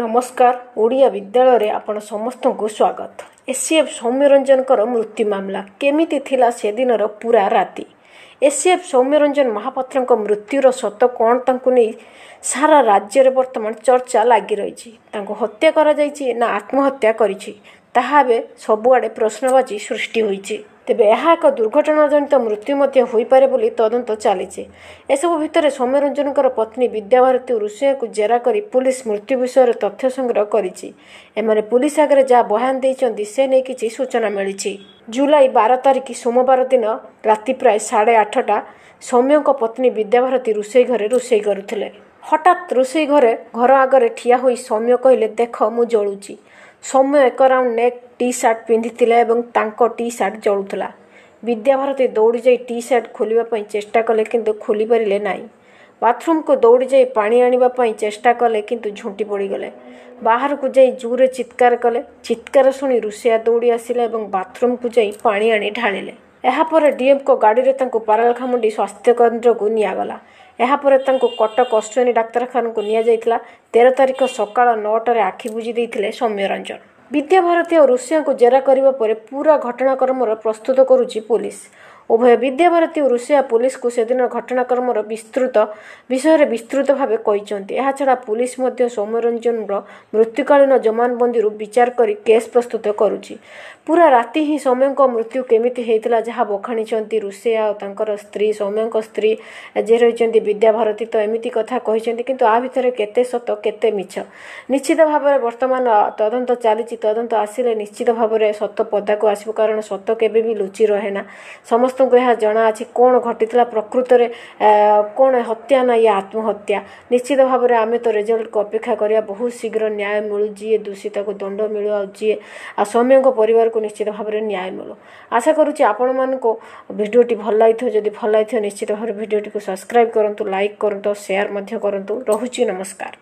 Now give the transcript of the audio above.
ନମସ୍କାର ଓଡ଼ିଆ ବିଦ୍ୟାଳୟରେ ଆପଣ ସମସ୍ତଙ୍କୁ ସ୍ୱାଗତ ଏସିଏଫ୍ ସୌମ୍ୟରଞ୍ଜନଙ୍କର ମୃତ୍ୟୁ ମାମଲା କେମିତି ଥିଲା ସେଦିନର ପୁରା ରାତି ଏସିଏଫ୍ ସୌମ୍ୟରଞ୍ଜନ ମହାପାତ୍ରଙ୍କ ମୃତ୍ୟୁର ସତ କ'ଣ ତାଙ୍କୁ ନେଇ ସାରା ରାଜ୍ୟରେ ବର୍ତ୍ତମାନ ଚର୍ଚ୍ଚା ଲାଗି ରହିଛି ତାଙ୍କୁ ହତ୍ୟା କରାଯାଇଛି ନା ଆତ୍ମହତ୍ୟା କରିଛି ତାହା ଏବେ ସବୁଆଡ଼େ ପ୍ରଶ୍ନବାଚୀ ସୃଷ୍ଟି ହୋଇଛି ତେବେ ଏହା ଏକ ଦୁର୍ଘଟଣା ଜନିତ ମୃତ୍ୟୁ ମଧ୍ୟ ହୋଇପାରେ ବୋଲି ତଦନ୍ତ ଚାଲିଛି ଏସବୁ ଭିତରେ ସୌମ୍ୟରଞ୍ଜନଙ୍କର ପତ୍ନୀ ବିଦ୍ୟାଭାରତୀ ରୋଷେୟାକୁ ଜେରା କରି ପୁଲିସ୍ ମୃତ୍ୟୁ ବିଷୟରେ ତଥ୍ୟ ସଂଗ୍ରହ କରିଛି ଏମାନେ ପୁଲିସ୍ ଆଗରେ ଯାହା ବୟାନ ଦେଇଛନ୍ତି ସେ ନେଇ କିଛି ସୂଚନା ମିଳିଛି ଜୁଲାଇ ବାର ତାରିଖ ସୋମବାର ଦିନ ରାତି ପ୍ରାୟ ସାଢ଼େ ଆଠଟା ସୌମ୍ୟଙ୍କ ପତ୍ନୀ ବିଦ୍ୟାଭାରତୀ ରୋଷେଇ ଘରେ ରୋଷେଇ କରୁଥିଲେ ହଠାତ୍ ରୋଷେଇ ଘରେ ଘର ଆଗରେ ଠିଆ ହୋଇ ସୌମ୍ୟ କହିଲେ ଦେଖ ମୁଁ ଜଳୁଛି ସୌମ୍ୟ ଏକ ରାଉଣ୍ଡ ନେକ୍ ଟି ସାର୍ଟ ପିନ୍ଧିଥିଲା ଏବଂ ତାଙ୍କ ଟି ସାର୍ଟ ଜଳୁଥିଲା ବିଦ୍ୟାଭାରତୀ ଦୌଡ଼ି ଯାଇ ଟି ସାର୍ଟ ଖୋଲିବା ପାଇଁ ଚେଷ୍ଟା କଲେ କିନ୍ତୁ ଖୋଲିପାରିଲେ ନାହିଁ ବାଥରୁମ୍କୁ ଦୌଡ଼ି ଯାଇ ପାଣି ଆଣିବା ପାଇଁ ଚେଷ୍ଟା କଲେ କିନ୍ତୁ ଝୁଣ୍ଟି ପଡ଼ିଗଲେ ବାହାରକୁ ଯାଇ ଜୁରେ ଚିତ୍କାର କଲେ ଚିତ୍କାର ଶୁଣି ରୋଷେଇଆ ଦୌଡ଼ି ଆସିଲା ଏବଂ ବାଥରୁମ୍କୁ ଯାଇ ପାଣି ଆଣି ଢାଳିଲେ ଏହାପରେ ଡିଏମ୍ଙ୍କ ଗାଡ଼ିରେ ତାଙ୍କୁ ପାରାଲଖାମୁଣ୍ଡି ସ୍ୱାସ୍ଥ୍ୟ କେନ୍ଦ୍ରକୁ ନିଆଗଲା ଏହାପରେ ତାଙ୍କୁ କଟକ ଅଶ୍ୱିନୀ ଡାକ୍ତରଖାନାକୁ ନିଆଯାଇଥିଲା ତେର ତାରିଖ ସକାଳ ନଅଟାରେ ଆଖି ବୁଜି ଦେଇଥିଲେ ସୌମ୍ୟରଞ୍ଜନ ବିଦ୍ୟାଭାରତୀ ଓ ଋଷିଆଙ୍କୁ ଜେରା କରିବା ପରେ ପୁରା ଘଟଣାକ୍ରମର ପ୍ରସ୍ତୁତ କରୁଛି ପୋଲିସ ଉଭୟ ବିଦ୍ୟାଭାରତୀ ଓ ରୁଷିଆ ପୁଲିସକୁ ସେଦିନ ଘଟଣାକ୍ରମର ବିସ୍ତୃତ ବିଷୟରେ ବିସ୍ତୃତ ଭାବେ କହିଛନ୍ତି ଏହାଛଡ଼ା ପୁଲିସ ମଧ୍ୟ ସୌମ୍ୟରଞ୍ଜନର ମୃତ୍ୟୁକାଳୀନ ଜମାନବନ୍ଦୀରୁ ବିଚାର କରି କେସ୍ ପ୍ରସ୍ତୁତ କରୁଛି ପୁରା ରାତି ହିଁ ସୌମ୍ୟଙ୍କ ମୃତ୍ୟୁ କେମିତି ହେଇଥିଲା ଯାହା ବଖାଣିଛନ୍ତି ରୁଷିଆ ଓ ତାଙ୍କର ସ୍ତ୍ରୀ ସୌମ୍ୟଙ୍କ ସ୍ତ୍ରୀ ଯିଏ ରହିଛନ୍ତି ବିଦ୍ୟାଭାରତୀ ତ ଏମିତି କଥା କହିଛନ୍ତି କିନ୍ତୁ ଆ ଭିତରେ କେତେ ସତ କେତେ ମିଛ ନିଶ୍ଚିତ ଭାବରେ ବର୍ତ୍ତମାନ ତଦନ୍ତ ଚାଲିଛି ତଦନ୍ତ ଆସିଲେ ନିଶ୍ଚିତ ଭାବରେ ସତ ପଦାକୁ ଆସିବ କାରଣ ସତ କେବେ ବି ଲୁଚି ରହେନା ସମସ୍ତ ସମସ୍ତଙ୍କୁ ଏହା ଜଣା ଅଛି କ'ଣ ଘଟିଥିଲା ପ୍ରକୃତରେ କ'ଣ ହତ୍ୟା ନା ଇଏ ଆତ୍ମହତ୍ୟା ନିଶ୍ଚିତ ଭାବରେ ଆମେ ତ ରେଜଲ୍ଟକୁ ଅପେକ୍ଷା କରିବା ବହୁତ ଶୀଘ୍ର ନ୍ୟାୟ ମିଳୁ ଯିଏ ଦୋଷୀ ତାକୁ ଦଣ୍ଡ ମିଳୁ ଆଉ ଯିଏ ଆଉ ସୌମ୍ୟଙ୍କ ପରିବାରକୁ ନିଶ୍ଚିତ ଭାବରେ ନ୍ୟାୟ ମିଳୁ ଆଶା କରୁଛି ଆପଣମାନଙ୍କୁ ଭିଡ଼ିଓଟି ଭଲ ଲାଗିଥିବ ଯଦି ଭଲ ଲାଗିଥିବ ନିଶ୍ଚିତ ଭାବରେ ଭିଡ଼ିଓଟିକୁ ସବସ୍କ୍ରାଇବ୍ କରନ୍ତୁ ଲାଇକ୍ କରନ୍ତୁ ସେୟାର୍ ମଧ୍ୟ କରନ୍ତୁ ରହୁଛି ନମସ୍କାର